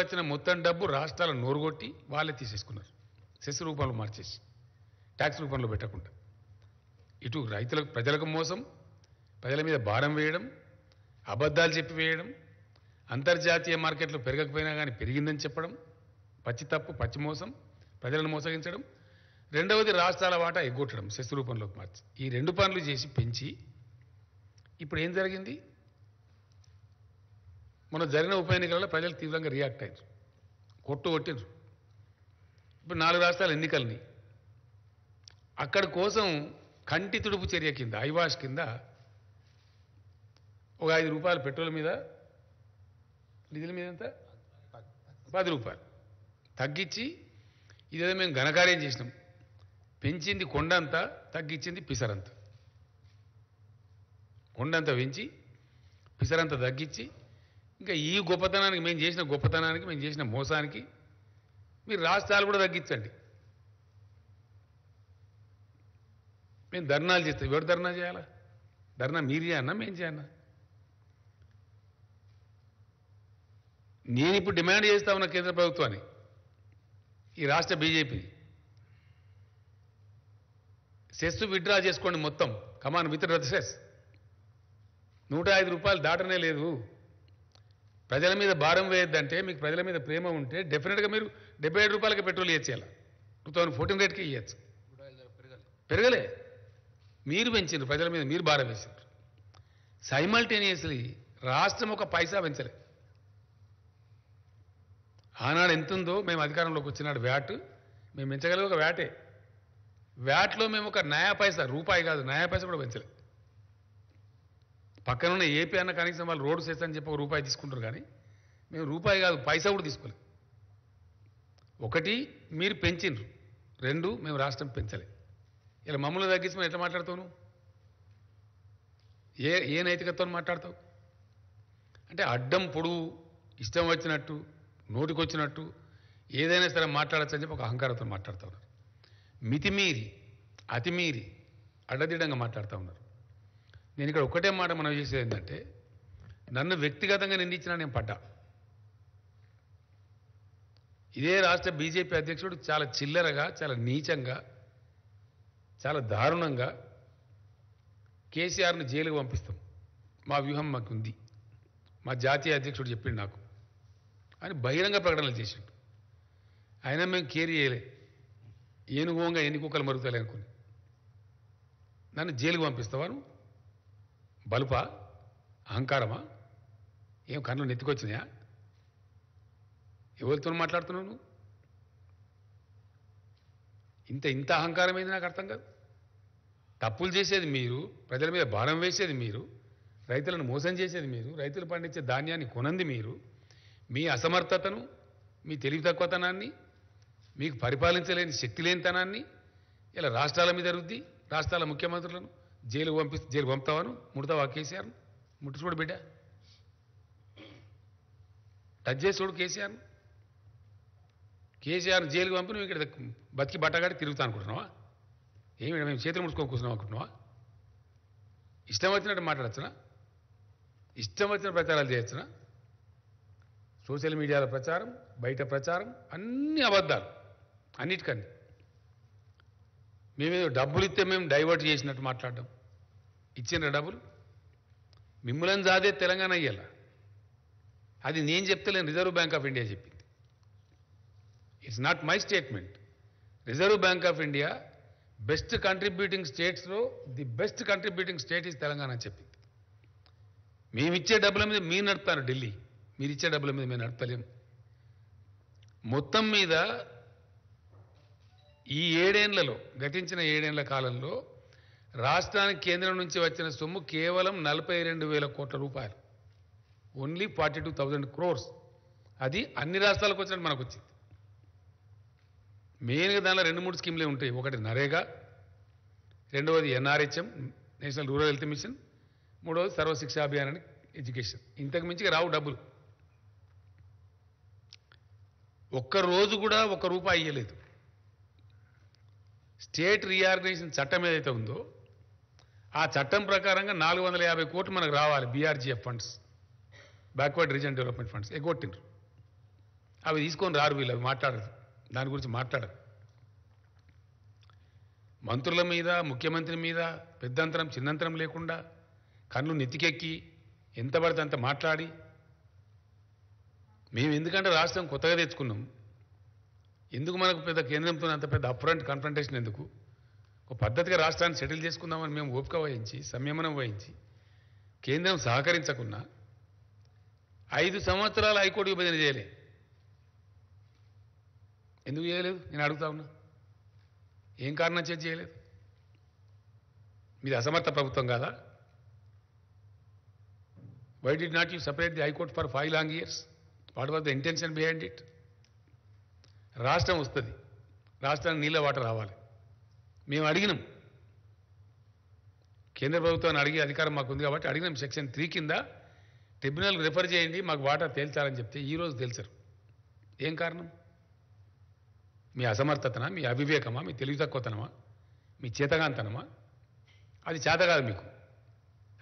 వచ్చిన మొత్తం డబ్బు రాష్ట్రాలు నోరుగొట్టి వాళ్ళే తీసేసుకున్నారు శశి రూపంలో మార్చేసి ట్యాక్స్ రూపంలో పెట్టకుండా ఇటు రైతులకు ప్రజలకు మోసం ప్రజల మీద భారం వేయడం అబద్ధాలు చెప్పి వేయడం అంతర్జాతీయ మార్కెట్లు పెరగకపోయినా కానీ పెరిగిందని చెప్పడం పచ్చి తప్పు పచ్చి మోసం ప్రజలను మోసగించడం రెండవది రాష్ట్రాల వాటా ఎగ్గొట్టడం శశి రూపంలోకి మార్చి ఈ రెండు పనులు చేసి పెంచి ఇప్పుడు ఏం జరిగింది మొన్న జరిగిన ఉప ఎన్నికలలో ప్రజలు తీవ్రంగా రియాక్ట్ అయ్యారు కొట్టు కొట్టారు ఇప్పుడు నాలుగు రాష్ట్రాల ఎన్నికలని అక్కడ కోసం కంటి తుడుపు చర్య కింద ఐవాష్ కింద ఒక ఐదు రూపాయలు పెట్రోల్ మీద డీజిల్ మీద ఎంత పది రూపాయలు తగ్గించి ఇదేదో మేము ఘనకార్యం చేసినాం పెంచింది కొండంతా తగ్గించింది పిసరంత కొండంత పెంచి పిసరంత తగ్గించి ఇంకా ఈ గొప్పతనానికి మేము చేసిన గొప్పతనానికి మేము చేసిన మోసానికి మీరు రాష్ట్రాలు కూడా తగ్గించండి మేము ధర్నాలు చేస్తాం ఎవరు ధర్నా చేయాలా ధర్నా మీరు చేయన్నా మేము చేయన్నా నేను ఇప్పుడు డిమాండ్ చేస్తా ఉన్న కేంద్ర ప్రభుత్వాన్ని ఈ రాష్ట్ర బీజేపీ సెస్ విత్డ్రా చేసుకోండి మొత్తం కమాన్ విత్ సెస్ నూట ఐదు రూపాయలు దాటనే లేదు ప్రజల మీద భారం వేయొద్దంటే మీకు ప్రజల మీద ప్రేమ ఉంటే డెఫినెట్గా మీరు డెబ్బై ఏడు రూపాయలకి పెట్రోల్ ఇవ్వచ్చు టూ థౌసండ్ ఫోర్టీన్ రేట్కి ఇవ్వచ్చు పెరగలే మీరు పెంచారు ప్రజల మీద మీరు భారం వేసారు సైమల్టేనియస్లీ రాష్ట్రం ఒక పైసా పెంచలే ఆనాడు ఎంత ఉందో మేము అధికారంలోకి వచ్చినాడు వ్యాట్ మేము పెంచగలిగే ఒక వ్యాటే వ్యాట్లో మేము ఒక నయా పైసా రూపాయి కాదు నయా పైసా కూడా పెంచలేదు పక్కనున్న ఏపీ అన్న కనీసం వాళ్ళు రోడ్డు సెస్ అని చెప్పి ఒక రూపాయి తీసుకుంటారు కానీ మేము రూపాయి కాదు పైసా కూడా తీసుకోలేదు ఒకటి మీరు పెంచిండ్రు రెండు మేము రాష్ట్రం పెంచలే ఇలా మమ్మల్ని తగ్గించి మేము ఎట్లా మాట్లాడతావు ఏ ఏ నైతికత్వం మాట్లాడతావు అంటే అడ్డం పొడువు ఇష్టం వచ్చినట్టు నోటికొచ్చినట్టు ఏదైనా సరే మాట్లాడచ్చు అని చెప్పి ఒక అహంకారంతో మాట్లాడుతూ ఉన్నారు మితిమీరి అతిమీరి అడ్డదిడ్డంగా మాట్లాడుతూ ఉన్నారు నేను ఇక్కడ ఒకటే మాట మనం చేసేది ఏంటంటే నన్ను వ్యక్తిగతంగా నిందించినా నేను పడ్డా ఇదే రాష్ట్ర బీజేపీ అధ్యక్షుడు చాలా చిల్లరగా చాలా నీచంగా చాలా దారుణంగా కేసీఆర్ను జైలుకు పంపిస్తాం మా వ్యూహం మాకుంది మా జాతీయ అధ్యక్షుడు చెప్పిండు నాకు అని బహిరంగ ప్రకటనలు చేసిండు అయినా మేము కేర్ చేయలే ఏనుగోంగా ఎన్ని కుక్కలు మరుగుతాయి అనుకుని నన్ను జైలుకు పంపిస్తావారు బలుపా అహంకారమా ఏం కన్ను నెత్తికొచ్చినాయా ఎవరితో మాట్లాడుతున్నావు నువ్వు ఇంత ఇంత అహంకారమైంది నాకు అర్థం కాదు తప్పులు చేసేది మీరు ప్రజల మీద భారం వేసేది మీరు రైతులను మోసం చేసేది మీరు రైతులు పండించే ధాన్యాన్ని కొనంది మీరు మీ అసమర్థతను మీ తెలివి తక్కువతనాన్ని మీకు పరిపాలించలేని శక్తి లేనితనాన్ని ఇలా రాష్ట్రాల మీద రుద్ది రాష్ట్రాల ముఖ్యమంత్రులను జైలు పంపి జైలు పంపుతావాను ముడతావా కేసీఆర్ ముట్టు చూడు బిడ్డ టచ్ చేసి చూడు కేసీఆర్ కేసీఆర్ జైలుకి పంపి నువ్వు ఇక్కడ బతికి బట్టగాడి తిరుగుతా అనుకుంటున్నావా ఏమి మేము చేతులు కూర్చున్నాం అనుకుంటున్నావా ఇష్టం వచ్చినట్టు మాట్లాడచ్చునా ఇష్టం వచ్చిన ప్రచారాలు చేయొచ్చునా సోషల్ మీడియాలో ప్రచారం బయట ప్రచారం అన్ని అబద్ధాలు అన్నిటికన్నీ మేమేదో డబ్బులు ఇస్తే మేము డైవర్ట్ చేసినట్టు మాట్లాడడం ఇచ్చిన డబ్బులు మిమ్మల్ని జాదే తెలంగాణ అయ్యేలా అది నేను చెప్తలేను రిజర్వ్ బ్యాంక్ ఆఫ్ ఇండియా చెప్పింది it's not my statement reserve bank of India best contributing స్టేట్స్లో the best contributing state is Telangana చెప్పింది మేము ఇచ్చే డబ్బుల మీద మీరు నడుపుతారు ఢిల్లీ మీరు ఇచ్చే డబ్బుల మీద మేము నడపలేము మొత్తం మీద ఈ ఏడేండ్లలో గతించిన ఏడేండ్ల కాలంలో రాష్ట్రానికి కేంద్రం నుంచి వచ్చిన సొమ్ము కేవలం నలభై రెండు వేల కోట్ల రూపాయలు only forty two thousand crores అది అన్ని రాష్ట్రాలకు వచ్చినట్టు మనకు వచ్చింది మెయిన్గా దానిలో రెండు మూడు స్కీమ్లే ఉంటాయి ఒకటి నరేగా రెండవది NRHM national rural health mission మూడవది సర్వశిక్ష అభియాన్ అని ఎడ్యుకేషన్ ఇంతకు మించి రావు డబ్బులు ఒక్క రోజు కూడా ఒక రూపాయి ఇయ్యలేదు స్టేట్ రీఆర్గనైజేషన్ చట్టం ఏదైతే ఉందో ఆ చట్టం ప్రకారంగా నాలుగు వందల యాభై కోట్లు మనకు రావాలి BRGF funds backward region development funds ఎగ్గొట్టిండ్రు అవి తీసుకొని రారు వీళ్ళు అవి మాట్లాడరు దాని గురించి మాట్లాడరు మంత్రుల మీద ముఖ్యమంత్రి మీద పెద్దంతరం చిన్నంతరం లేకుండా కళ్ళు నెత్తికెక్కి ఎంత పడితే అంత మాట్లాడి మేము ఎందుకంటే రాష్ట్రం కొత్తగా తెచ్చుకున్నాం ఎందుకు మనకు పెద్ద కేంద్రంతో అంత పెద్ద అప్రంట్ కన్ఫ్రంటేషన్ ఎందుకు ఒక పద్ధతిగా రాష్ట్రాన్ని సెటిల్ చేసుకుందామని మేము ఓపిక వహించి సంయమనం వహించి కేంద్రం సహకరించకున్నా ఐదు సంవత్సరాలు హైకోర్టు విభజన చేయలే ఎందుకు చేయలేదు నేను అడుగుతా ఉన్నా ఏం కారణం చేసి చేయలేదు మీది అసమర్థ ప్రభుత్వం కాదా why did not you separate the high court for five long years what was the intention behind it రాష్ట్రం వస్తుంది రాష్ట్రానికి నీళ్ళ వాటర్ రావాలి మేము అడిగినాం కేంద్ర ప్రభుత్వాన్ని అడిగే అధికారం మాకు ఉంది కాబట్టి అడిగినాం సెక్షన్ త్రీ కింద ట్రిబ్యునల్ రిఫర్ చేయండి మాకు వాటర్ తేల్చాలని చెప్తే ఈరోజు తేల్చరు ఏం కారణం మీ అసమర్థతనా మీ అవివేకమా మీ తెలివి తక్కువతనమా మీ చేతగాంతనమా అది చేత కాదు మీకు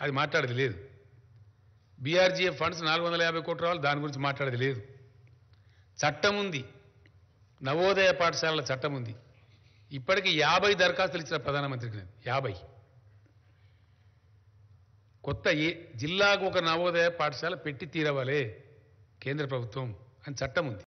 అది మాట్లాడేది లేదు బీఆర్జీఎఫ్ ఫండ్స్ నాలుగు వందల యాభై కోట్ల రావాలి దాని గురించి మాట్లాడేది లేదు చట్టం ఉంది నవోదయ పాఠశాలల చట్టం ఉంది ఇప్పటికి యాభై దరఖాస్తులు ఇచ్చిన ప్రధానమంత్రికి నేను యాభై కొత్త ఏ జిల్లాకు ఒక నవోదయ పాఠశాల పెట్టి తీరవలే కేంద్ర ప్రభుత్వం అని చట్టం ఉంది